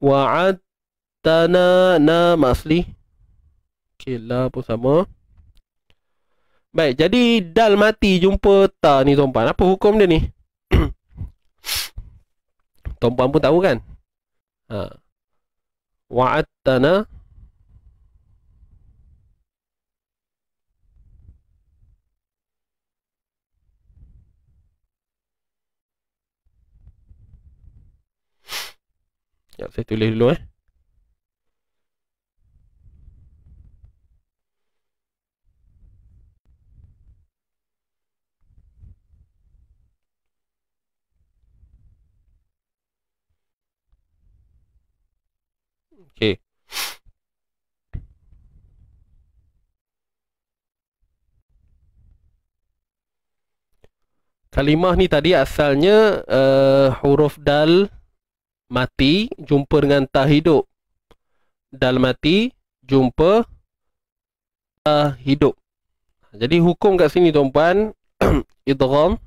wa'adtana na masli okey la pun sama baik jadi dal mati jumpa ta ni tuan apa hukum dia ni tuan pun tahu kan ha wa'adtana Sekejap saya tulis dulu eh Kalimah ni tadi asalnya uh, huruf dal mati jumpa dengan tak hidup. Dalam mati jumpa tak hidup. Ha, jadi hukum kat sini tuan-puan idgham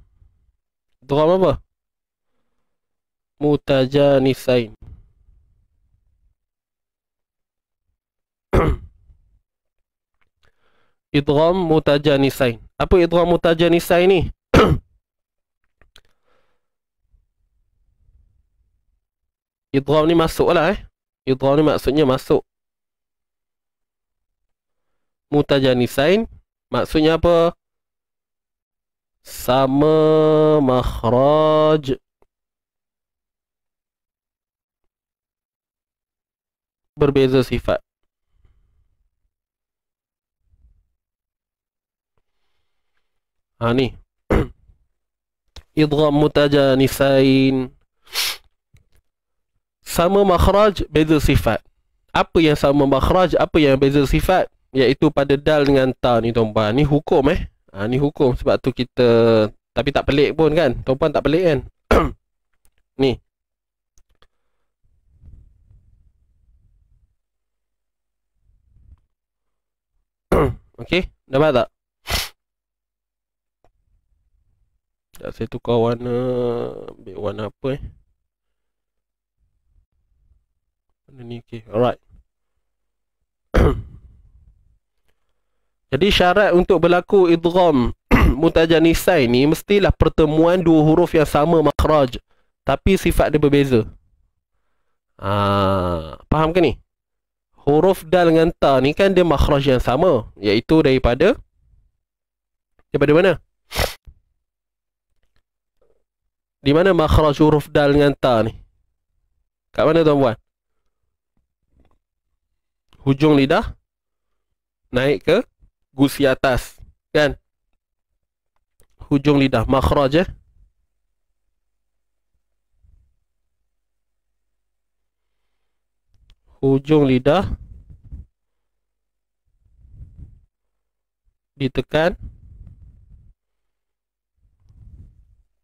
idgham apa? mutajanisain. idgham mutajanisain. Apa idgham mutajanisain ni? Idram ni masuk lah eh. Idram ni maksudnya masuk. Mutajanisain. Maksudnya apa? Sama makhraj. Berbeza sifat. Ha ni. Idram mutajanisain. Mutajanisain sama makhraj beza sifat apa yang sama makhraj apa yang beza sifat iaitu pada dal dengan ta ni tuan-tuan ni hukum eh ha, ni hukum sebab tu kita tapi tak pelik pun kan tuan-tuan tak pelik kan ni Okey, dapat tak? Sekejap saya tukar warna Ambil warna apa eh benda ni okey alright jadi syarat untuk berlaku idgham mutajanisai ini mestilah pertemuan dua huruf yang sama makhraj tapi sifat dia berbeza ah faham ke ni huruf dal dengan ta ni kan dia makhraj yang sama iaitu daripada daripada mana di mana makhraj huruf dal dengan ta ni kat mana tuan-tuan hujung lidah naik ke gusi atas kan hujung lidah makhraj eh hujung lidah ditekan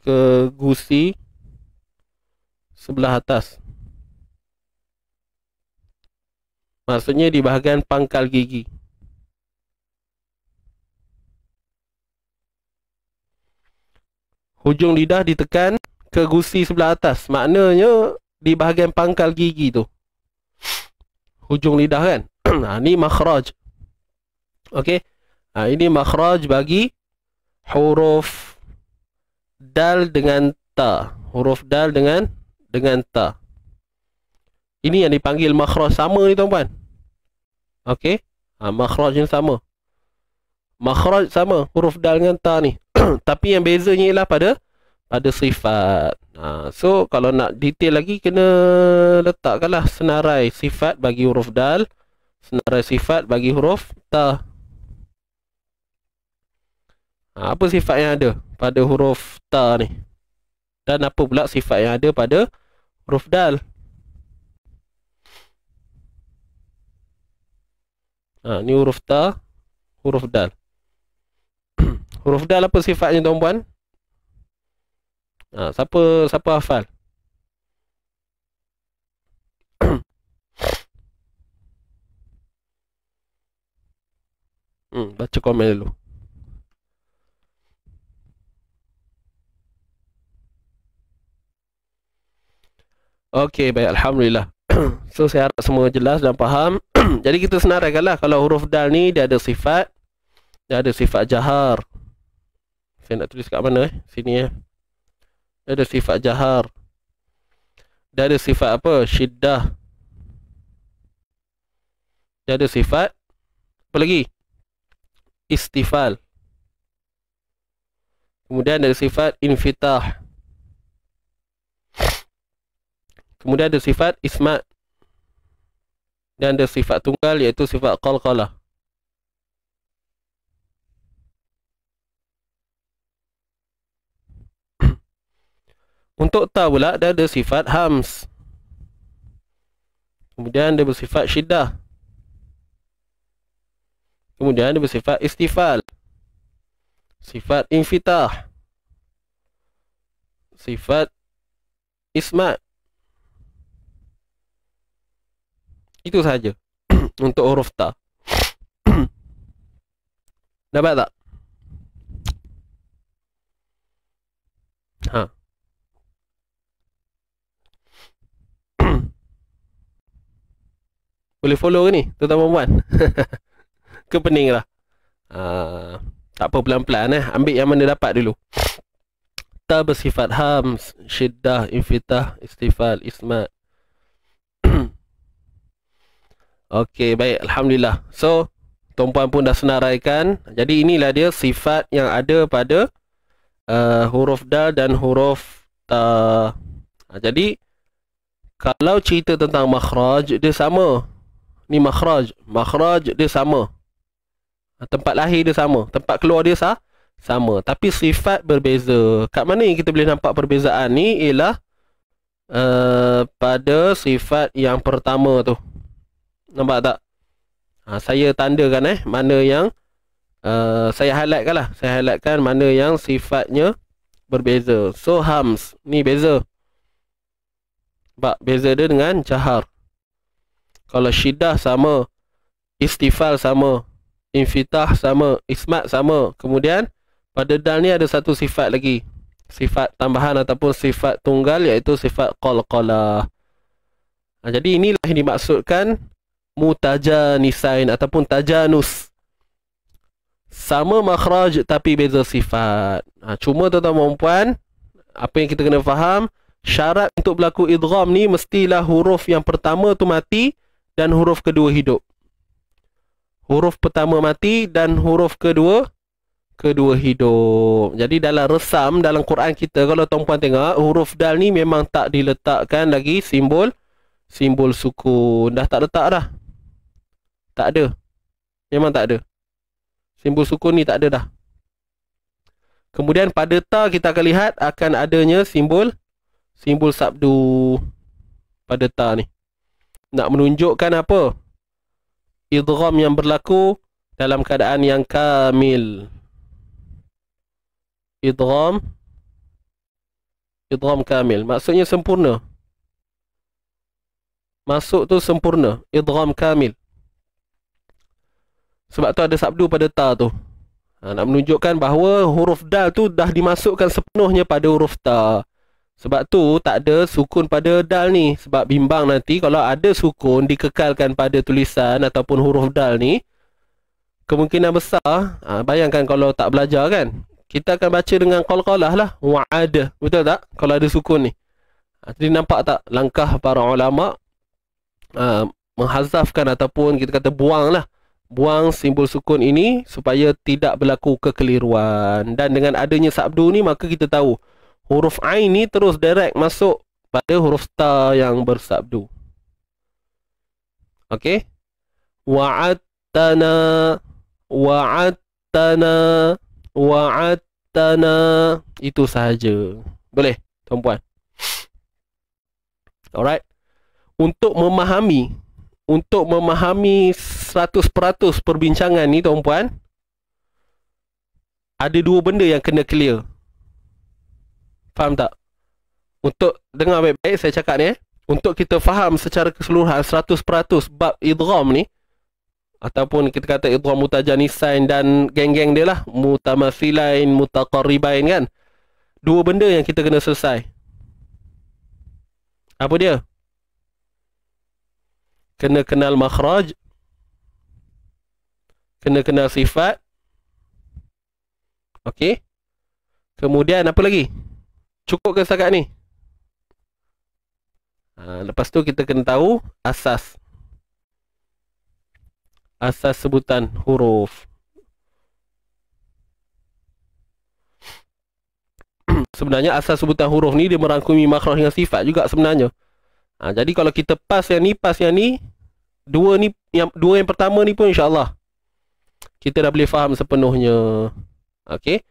ke gusi sebelah atas Maksudnya di bahagian pangkal gigi. Hujung lidah ditekan ke gusi sebelah atas. Maknanya di bahagian pangkal gigi tu. Hujung lidah kan? ha, ini makhraj. Okey. Ha, ini makhraj bagi huruf dal dengan ta. Huruf dal dengan dengan ta. Ini yang dipanggil makhraj sama ni tuan-tuan. Okey. Ha, makhraj ni sama. Makhraj sama. Huruf dal dengan ta ni. Tapi yang bezanya ialah pada pada sifat. Ha, so, kalau nak detail lagi, kena letakkanlah senarai sifat bagi huruf dal. Senarai sifat bagi huruf ta. Ha, apa sifat yang ada pada huruf ta ni? Dan apa pula sifat yang ada pada huruf dal? Ha, ni huruf ta, huruf dal. huruf dal apa sifatnya tuan-puan? Ha, siapa siapa hafal? hmm, baca komen dulu. Okey, baik. Alhamdulillah. so saya harap semua jelas dan faham jadi kita senaraikanlah kalau huruf dal ni dia ada sifat dia ada sifat jahar saya nak tulis kat mana eh sini eh dia ada sifat jahar dia ada sifat apa syiddah dia ada sifat apa lagi istifal kemudian ada sifat infitah Kemudian ada sifat ismat dan ada sifat tunggal iaitu sifat qalqalah untuk ta pula dia ada sifat hams kemudian dia bersifat syiddah kemudian dia bersifat istifal sifat infitah sifat isma' Itu saja untuk huruf ta. Dapat tak? Ha. Boleh follow ke ni? Tuan-tuan perempuan Ke pening lah uh, Tak apa pelan-pelan eh Ambil yang mana dapat dulu Ta bersifat hams Syiddah Infitah Istifal Ismat Okey, baik. Alhamdulillah. So, tuan-puan pun dah senaraikan. Jadi, inilah dia sifat yang ada pada uh, huruf dal dan huruf ta. Ha, jadi, kalau cerita tentang makhraj, dia sama. Ni makhraj. Makhraj dia sama. Ha, tempat lahir dia sama. Tempat keluar dia sah. Sama. Tapi sifat berbeza. Kat mana yang kita boleh nampak perbezaan ni ialah uh, pada sifat yang pertama tu. Nampak tak? Ha, saya tandakan eh mana yang uh, saya highlightkan lah. Saya highlightkan mana yang sifatnya berbeza. So hams ni beza. Bak beza dia dengan jahar. Kalau syiddah sama, istifal sama, infitah sama, ismat sama. Kemudian pada dal ni ada satu sifat lagi. Sifat tambahan ataupun sifat tunggal iaitu sifat qalqalah. Ha, jadi inilah yang dimaksudkan mutajanisain ataupun tajanus sama makhraj tapi beza sifat ha, cuma tuan-tuan dan puan apa yang kita kena faham syarat untuk berlaku idgham ni mestilah huruf yang pertama tu mati dan huruf kedua hidup huruf pertama mati dan huruf kedua kedua hidup. Jadi dalam resam dalam Quran kita kalau tuan puan tengok huruf dal ni memang tak diletakkan lagi simbol simbol sukun. Dah tak letak dah. Tak ada. Memang tak ada. Simbol sukun ni tak ada dah. Kemudian pada ta kita akan lihat akan adanya simbol simbol sabdu pada ta ni. Nak menunjukkan apa? Idgham yang berlaku dalam keadaan yang kamil. Idgham idgham kamil maksudnya sempurna. Masuk tu sempurna, idgham kamil. Sebab tu ada sabdu pada ta tu. Ha, nak menunjukkan bahawa huruf dal tu dah dimasukkan sepenuhnya pada huruf ta. Sebab tu tak ada sukun pada dal ni. Sebab bimbang nanti kalau ada sukun dikekalkan pada tulisan ataupun huruf dal ni. Kemungkinan besar, ha, bayangkan kalau tak belajar kan. Kita akan baca dengan kol-kolah lah. Wa'ada. Betul tak? Kalau ada sukun ni. Ha, nampak tak langkah para ulama' ha, menghazafkan ataupun kita kata buang lah buang simbol sukun ini supaya tidak berlaku kekeliruan dan dengan adanya sabdu ni maka kita tahu huruf ain ni terus direct masuk pada huruf ta yang bersabdu okey wa'attana wa'attana wa'attana itu sahaja boleh tuan puan alright untuk memahami untuk memahami 100% perbincangan ni tuan-puan ada dua benda yang kena clear faham tak untuk dengar baik-baik saya cakap ni eh untuk kita faham secara keseluruhan 100% bab idgham ni ataupun kita kata idgham mutajanisain dan geng-geng dia lah mutamathilain mutaqarribain kan dua benda yang kita kena selesai apa dia kena kenal makhraj kena kenal sifat okey kemudian apa lagi cukup ke setakat ni ha, lepas tu kita kena tahu asas asas sebutan huruf sebenarnya asas sebutan huruf ni dia merangkumi makhraj dengan sifat juga sebenarnya Ha, jadi kalau kita pas yang ni, pas yang ni, dua ni yang dua yang pertama ni pun insya-Allah kita dah boleh faham sepenuhnya. Okey.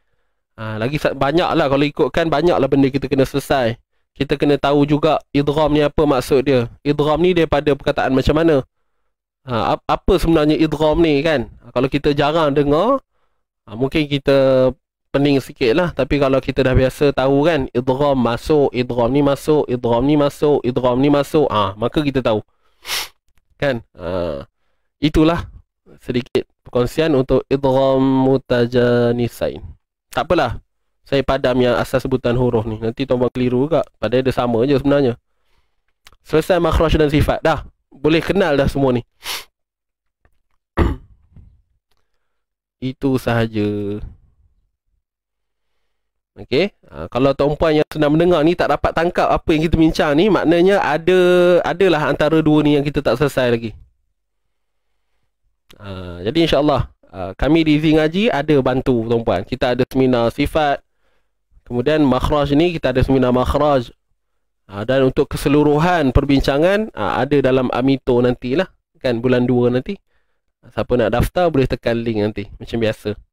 Ha, lagi banyaklah kalau ikutkan banyaklah benda kita kena selesai. Kita kena tahu juga idgham ni apa maksud dia. Idgham ni daripada perkataan macam mana? Ha, apa sebenarnya idgham ni kan? Ha, kalau kita jarang dengar, ha, mungkin kita pening sikit lah Tapi kalau kita dah biasa tahu kan Idram masuk, idram ni masuk, idram ni masuk, idram ni masuk ah ha, Maka kita tahu Kan ha, Itulah sedikit perkongsian untuk idram mutajanisain Tak apalah Saya padam yang asas sebutan huruf ni Nanti tuan buat keliru juga Padahal dia sama je sebenarnya Selesai makhraj dan sifat dah Boleh kenal dah semua ni itu sahaja Okey, ha, kalau tuan puan yang sedang mendengar ni tak dapat tangkap apa yang kita bincang ni, maknanya ada adalah antara dua ni yang kita tak selesai lagi. Ha, jadi insya-Allah ha, kami di Zing Haji ada bantu tuan puan. Kita ada seminar sifat. Kemudian makhraj ni kita ada seminar makhraj. Ha, dan untuk keseluruhan perbincangan ha, ada dalam Amito nantilah kan bulan 2 nanti. Ha, siapa nak daftar boleh tekan link nanti macam biasa.